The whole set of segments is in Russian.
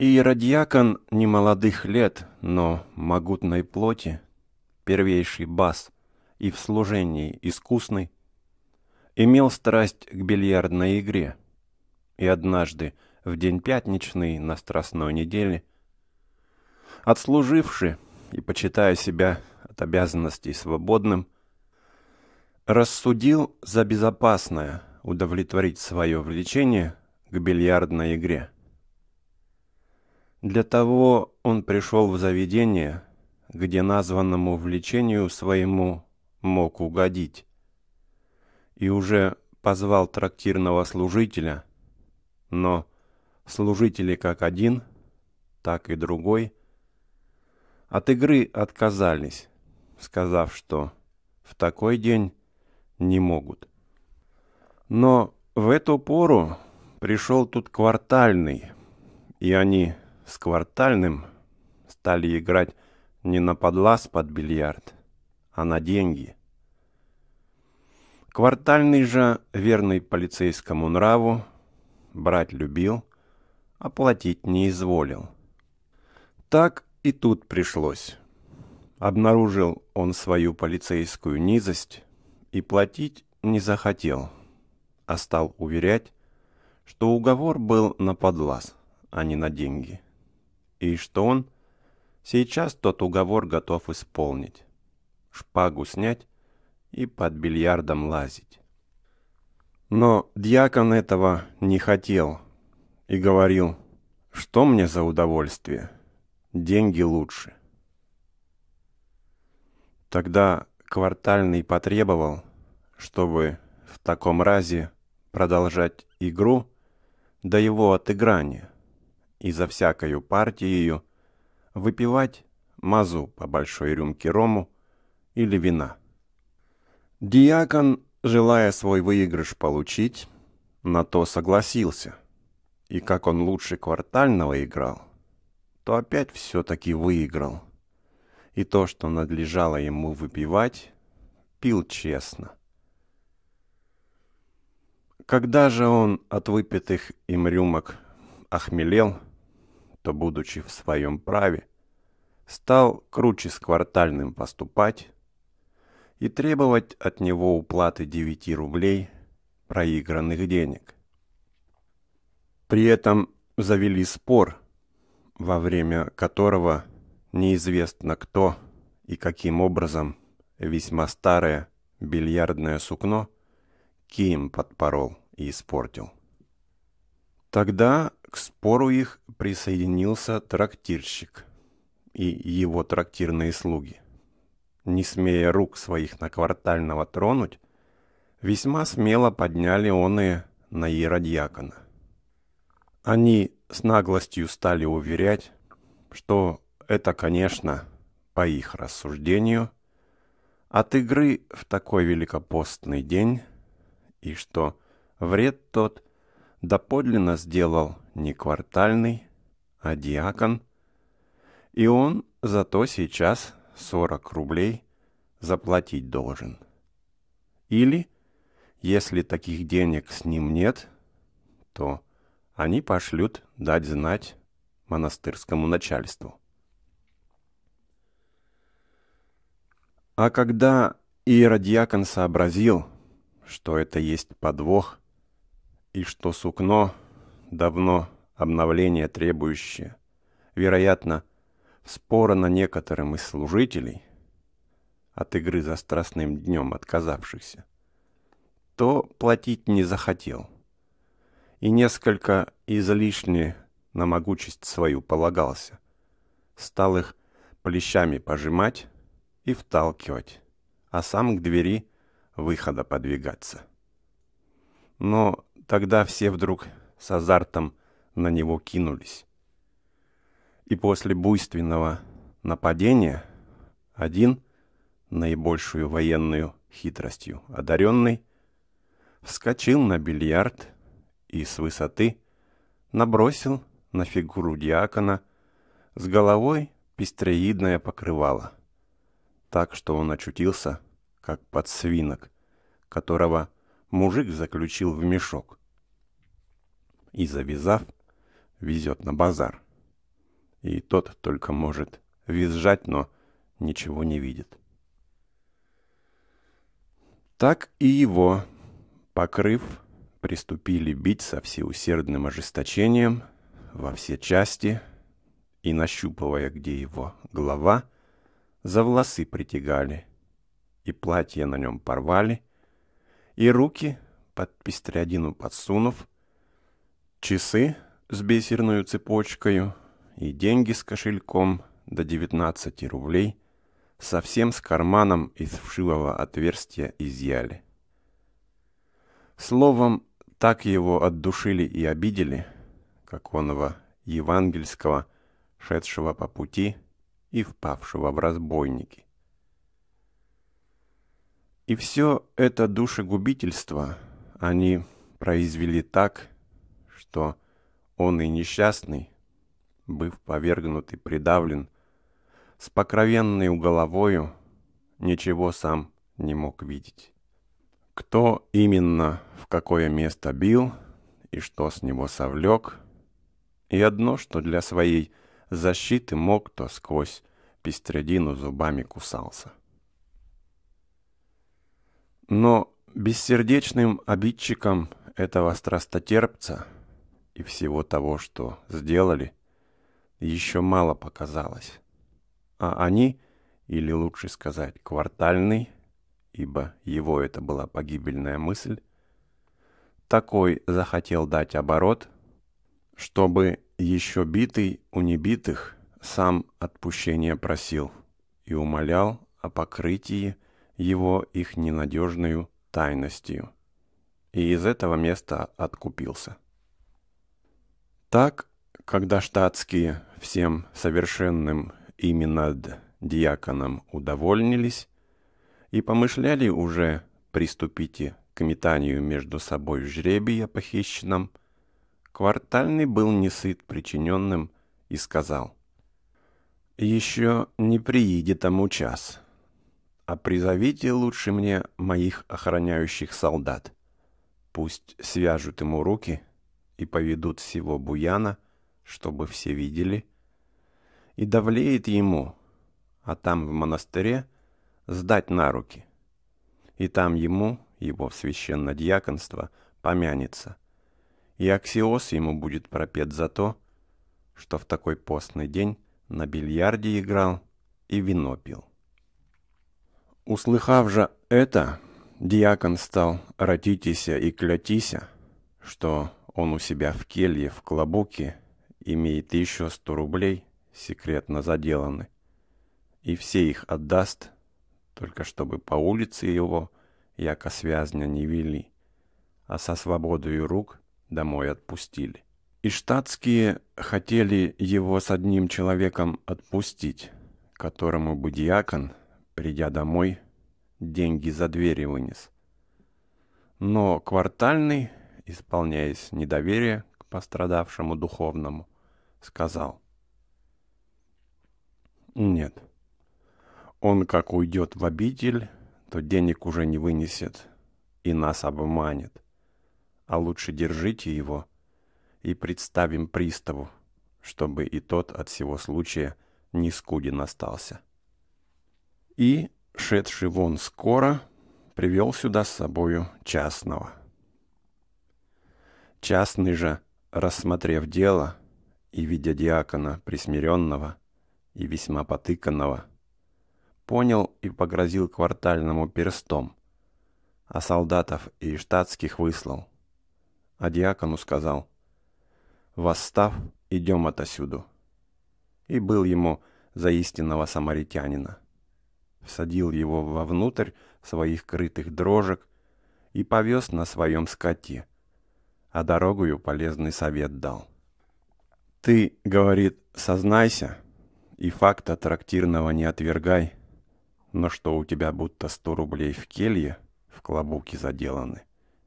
не молодых лет, но могутной плоти, первейший бас и в служении искусный, имел страсть к бильярдной игре. И однажды, в день пятничный на Страстной неделе, отслуживши и почитая себя от обязанностей свободным, рассудил за безопасное удовлетворить свое влечение к бильярдной игре. Для того он пришел в заведение, где названному влечению своему мог угодить, и уже позвал трактирного служителя, но служители как один, так и другой от игры отказались, сказав, что в такой день не могут. Но в эту пору пришел тут квартальный, и они с квартальным стали играть не на подлаз под бильярд, а на деньги. Квартальный же, верный полицейскому нраву, брать любил, а платить не изволил. Так и тут пришлось. Обнаружил он свою полицейскую низость и платить не захотел, а стал уверять, что уговор был на подлаз, а не на деньги – и что он сейчас тот уговор готов исполнить. Шпагу снять и под бильярдом лазить. Но дьякон этого не хотел и говорил, что мне за удовольствие, деньги лучше. Тогда квартальный потребовал, чтобы в таком разе продолжать игру до его отыграния – и за всякою партией выпивать мазу по большой рюмке рому или вина. Диакон, желая свой выигрыш получить, на то согласился. И как он лучше квартального играл, то опять все-таки выиграл. И то, что надлежало ему выпивать, пил честно. Когда же он от выпитых им рюмок охмелел – что, будучи в своем праве, стал круче с квартальным поступать и требовать от него уплаты 9 рублей проигранных денег. При этом завели спор, во время которого неизвестно кто и каким образом весьма старое бильярдное сукно Ким подпорол и испортил. Тогда к спору их присоединился трактирщик и его трактирные слуги. Не смея рук своих на квартального тронуть, весьма смело подняли он и на Еродьякона. Они с наглостью стали уверять, что это, конечно, по их рассуждению, от игры в такой великопостный день, и что вред тот доподлинно сделал не квартальный, а диакон. И он зато сейчас 40 рублей заплатить должен. Или, если таких денег с ним нет, то они пошлют дать знать монастырскому начальству. А когда иеродиакон сообразил, что это есть подвох – и что сукно давно обновление требующее, вероятно, на некоторым из служителей от игры за страстным днем отказавшихся, то платить не захотел и несколько излишне на могучесть свою полагался, стал их плечами пожимать и вталкивать, а сам к двери выхода подвигаться. Но Тогда все вдруг с азартом на него кинулись. И после буйственного нападения один, наибольшую военную хитростью одаренный, вскочил на бильярд и с высоты набросил на фигуру диакона с головой пестреидное покрывало, так что он очутился, как подсвинок, которого мужик заключил в мешок и, завязав, везет на базар. И тот только может визжать, но ничего не видит. Так и его, покрыв, приступили бить со всеусердным ожесточением во все части и, нащупывая, где его голова, за волосы притягали, и платье на нем порвали, и руки под пестрядину подсунув, часы с бисерной цепочкой и деньги с кошельком до 19 рублей совсем с карманом из вшивого отверстия изъяли. Словом, так его отдушили и обидели, как онова евангельского, шедшего по пути и впавшего в разбойники. И все это душегубительство они произвели так, что он и несчастный, быв повергнут и придавлен, с покровенной головою ничего сам не мог видеть. Кто именно в какое место бил и что с него совлек, и одно, что для своей защиты мог, то сквозь пестредину зубами кусался. Но бессердечным обидчиком этого страстотерпца – и всего того, что сделали, еще мало показалось. А они, или лучше сказать, квартальный, ибо его это была погибельная мысль, такой захотел дать оборот, чтобы еще битый у небитых сам отпущение просил и умолял о покрытии его их ненадежную тайностью. И из этого места откупился. Так, когда штатские всем совершенным ими над диаконом удовольнились и помышляли уже приступите к метанию между собой жребия похищенном, квартальный был не сыт причиненным и сказал, «Еще не приедет тому час, а призовите лучше мне моих охраняющих солдат, пусть свяжут ему руки» и поведут всего Буяна, чтобы все видели, и давлеет ему, а там в монастыре сдать на руки. И там ему, его священно-дьяконство, помянется. И аксиос ему будет пропет за то, что в такой постный день на бильярде играл и вино пил. Услыхав же это, диакон стал «Ратитися и клятися», что он у себя в келье в Клобуке имеет еще сто рублей, секретно заделаны. И все их отдаст, только чтобы по улице его яко связня не вели, а со свободою рук домой отпустили. И штатские хотели его с одним человеком отпустить, которому бы диакон, придя домой, деньги за двери вынес. Но квартальный исполняясь недоверия к пострадавшему духовному, сказал. «Нет, он как уйдет в обитель, то денег уже не вынесет и нас обманет. А лучше держите его и представим приставу, чтобы и тот от всего случая не скуден остался. И, шедший вон скоро, привел сюда с собою частного. Частный же, рассмотрев дело и видя диакона присмиренного и весьма потыканного, понял и погрозил квартальному перстом, а солдатов и штатских выслал. А диакону сказал, «Восстав, идем отосюду». И был ему за истинного самаритянина. Всадил его вовнутрь своих крытых дрожек и повез на своем скоте, а дорогою полезный совет дал. «Ты, — говорит, — сознайся, и факта трактирного не отвергай, но что у тебя будто сто рублей в келье, в клобуке заделаны,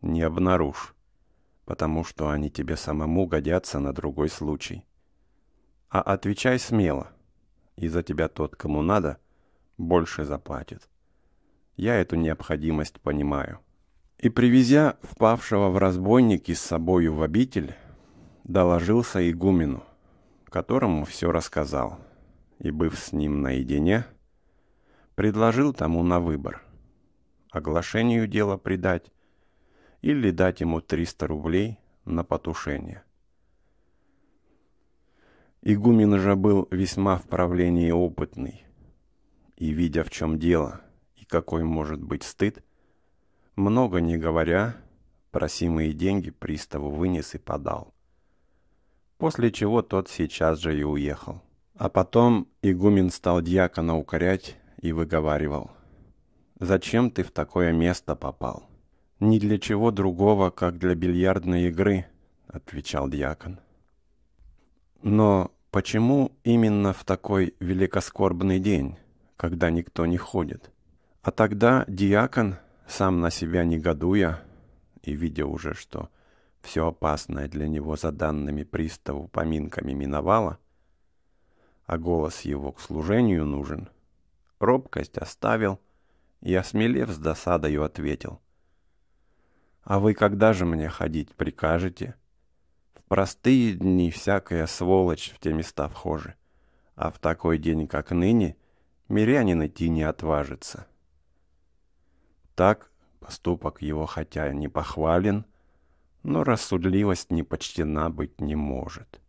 не обнаружь, потому что они тебе самому годятся на другой случай. А отвечай смело, и за тебя тот, кому надо, больше заплатит. Я эту необходимость понимаю». И, привезя впавшего в разбойники с собою в обитель, доложился игумену, которому все рассказал, и, быв с ним наедине, предложил тому на выбор – оглашению дела предать или дать ему 300 рублей на потушение. Игумен же был весьма в правлении опытный, и, видя в чем дело и какой может быть стыд – много не говоря, просимые деньги приставу вынес и подал. После чего тот сейчас же и уехал. А потом игумен стал дьякона укорять и выговаривал. «Зачем ты в такое место попал?» «Ни для чего другого, как для бильярдной игры», — отвечал дьякон. «Но почему именно в такой великоскорбный день, когда никто не ходит?» А тогда диакон сам на себя негодуя и видя уже, что все опасное для него за данными приставу поминками миновало, а голос его к служению нужен, робкость оставил и, осмелев с досадою, ответил. «А вы когда же мне ходить прикажете?» «В простые дни всякая сволочь в те места вхожи, а в такой день, как ныне, мирянин идти не отважится» так поступок его хотя и не похвален, но рассудливость непочтена быть не может.